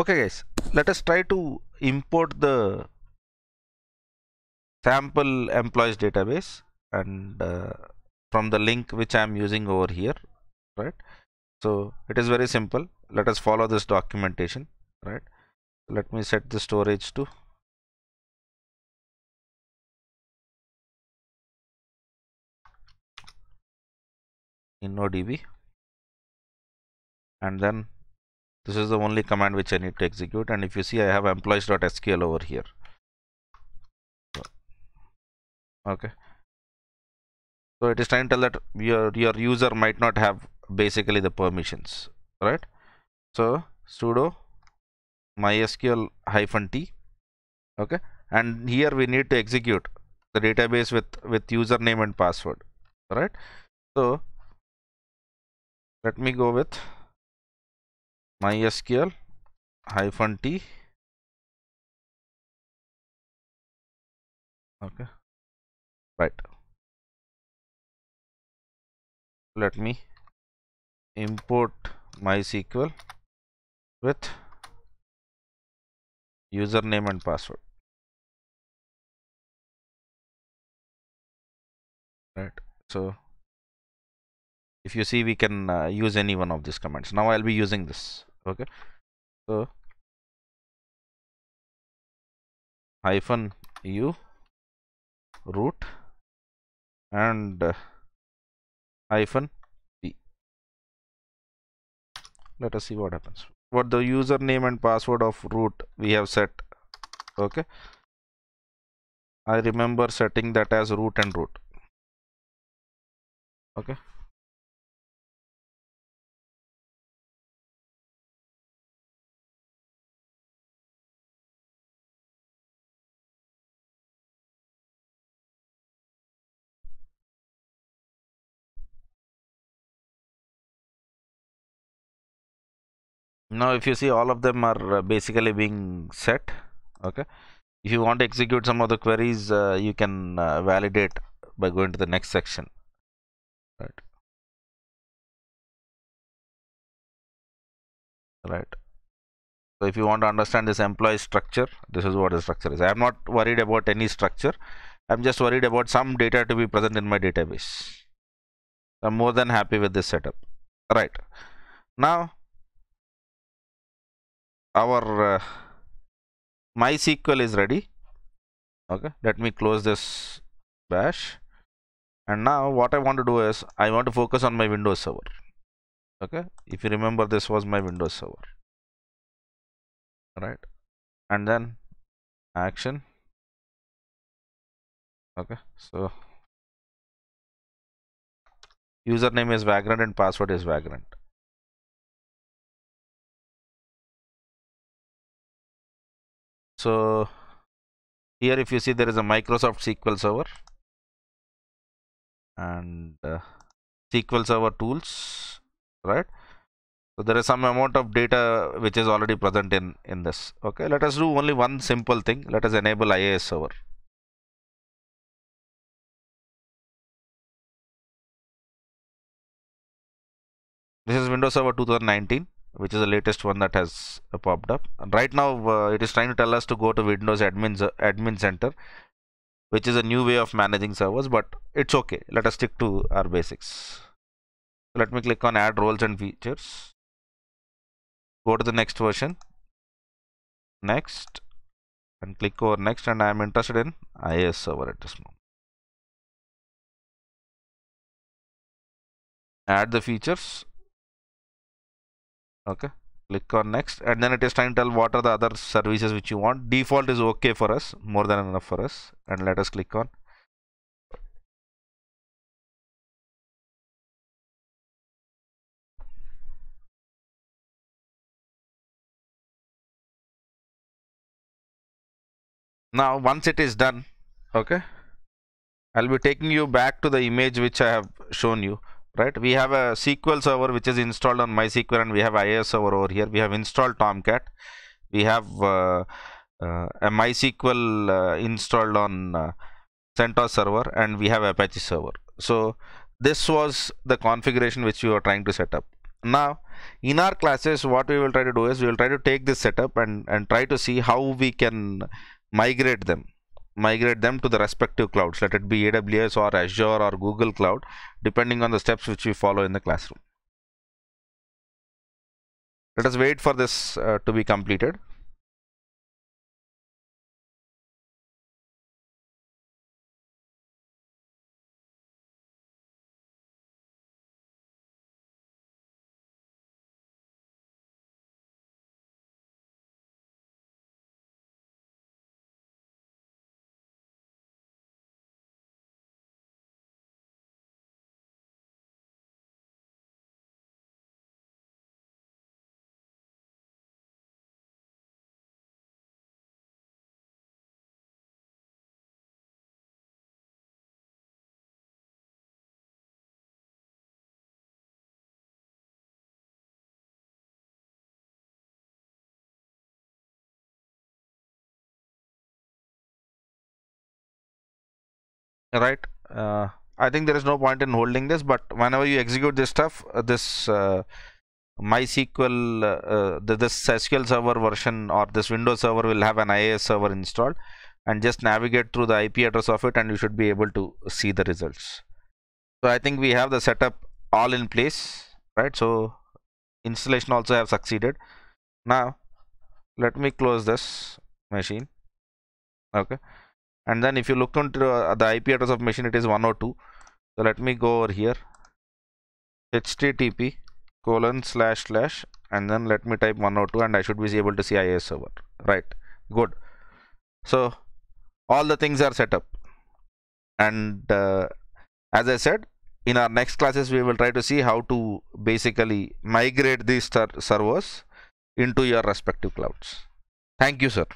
okay guys let us try to import the sample employees database and uh, from the link which I am using over here right so it is very simple let us follow this documentation right let me set the storage to InnoDB and then this is the only command which I need to execute and if you see I have employees.sql over here. Okay. So it is trying to tell that your, your user might not have basically the permissions, right? So sudo mysql hyphen t, okay? And here we need to execute the database with, with username and password, right? So let me go with mysql hyphen t okay right let me import mysql with username and password right so if you see we can uh, use any one of these commands now i'll be using this okay so hyphen u root and hyphen p let us see what happens what the username and password of root we have set okay I remember setting that as root and root okay now if you see all of them are uh, basically being set okay if you want to execute some of the queries uh, you can uh, validate by going to the next section right right so if you want to understand this employee structure this is what the structure is i am not worried about any structure i'm just worried about some data to be present in my database i'm more than happy with this setup right now our uh, MySQL is ready okay let me close this bash and now what I want to do is I want to focus on my Windows server okay if you remember this was my Windows server right and then action okay so username is vagrant and password is vagrant so here if you see there is a microsoft sql server and uh, sql server tools right so there is some amount of data which is already present in in this okay let us do only one simple thing let us enable ias server this is windows server 2019 which is the latest one that has uh, popped up and right now uh, it is trying to tell us to go to windows admin admin center which is a new way of managing servers but it's okay let us stick to our basics let me click on add roles and features go to the next version next and click over next and I am interested in IIS server at this moment add the features okay click on next and then it is trying to tell what are the other services which you want default is okay for us more than enough for us and let us click on now once it is done okay I'll be taking you back to the image which I have shown you right we have a SQL server which is installed on MySQL and we have ias server over here we have installed Tomcat we have uh, uh, a MySQL uh, installed on uh, CentOS server and we have Apache server so this was the configuration which we were trying to set up now in our classes what we will try to do is we will try to take this setup and and try to see how we can migrate them migrate them to the respective clouds let it be AWS or Azure or Google Cloud depending on the steps which we follow in the classroom. Let us wait for this uh, to be completed. right uh, I think there is no point in holding this but whenever you execute this stuff uh, this uh, MySQL uh, uh this SQL server version or this Windows server will have an IAS server installed and just navigate through the IP address of it and you should be able to see the results so I think we have the setup all in place right so installation also have succeeded now let me close this machine okay and then if you look into uh, the IP address of machine it is 102 so let me go over here http colon slash slash and then let me type 102 and I should be able to see IIS server right good so all the things are set up and uh, as I said in our next classes we will try to see how to basically migrate these servers into your respective clouds thank you sir